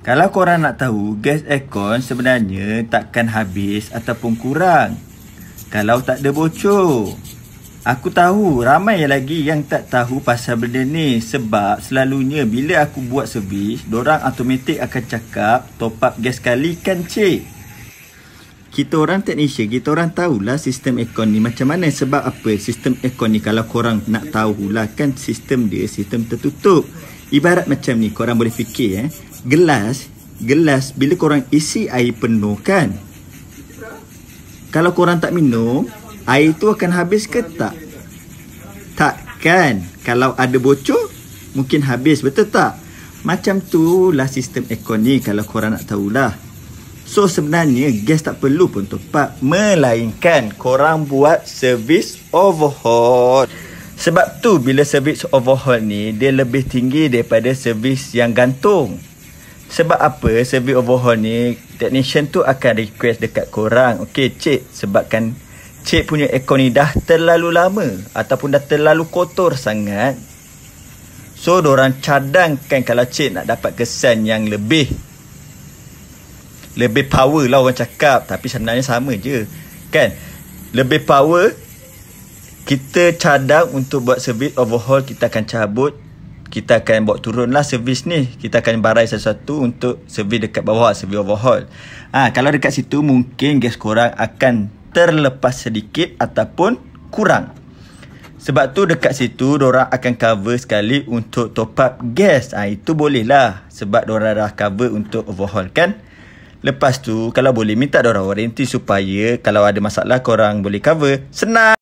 Kalau korang nak tahu, gas aircon sebenarnya takkan habis ataupun kurang. Kalau tak ada bocor. Aku tahu, ramai lagi yang tak tahu pasal benda ni. Sebab selalunya bila aku buat servis, dorang automatik akan cakap top up gas kali kan cik. Kita orang teknisyen, kita orang tahulah sistem aircon ni macam mana. Sebab apa sistem aircon ni kalau korang nak tahulah kan sistem dia sistem tertutup. Ibarat macam ni korang boleh fikir eh. Gelas, gelas bila korang isi air penuh kan? Kalau korang tak minum, air tu akan habis ke tak? Tak kan? Kalau ada bocor, mungkin habis betul tak? Macam tu lah sistem ekor ni kalau korang nak tahulah. So sebenarnya gas tak perlu pun top Melainkan korang buat servis overhaul. Sebab tu bila service overhaul ni dia lebih tinggi daripada service yang gantung. Sebab apa service overhaul ni technician tu akan request dekat korang. okay cik sebabkan cik punya aircon ni dah terlalu lama ataupun dah terlalu kotor sangat. So orang cadangkan kalau cik nak dapat kesan yang lebih lebih power lah orang cakap tapi sebenarnya sama je kan lebih power kita cadang untuk buat servis overhaul kita akan cabut kita akan buat turunlah servis ni kita akan barai satu-satu untuk servis dekat bawah servis overhaul ah ha, kalau dekat situ mungkin gas korang akan terlepas sedikit ataupun kurang sebab tu dekat situ dorang akan cover sekali untuk top up gas ah ha, itu boleh lah sebab dorang dah cover untuk overhaul kan lepas tu kalau boleh minta dorang warranty supaya kalau ada masalah korang boleh cover senang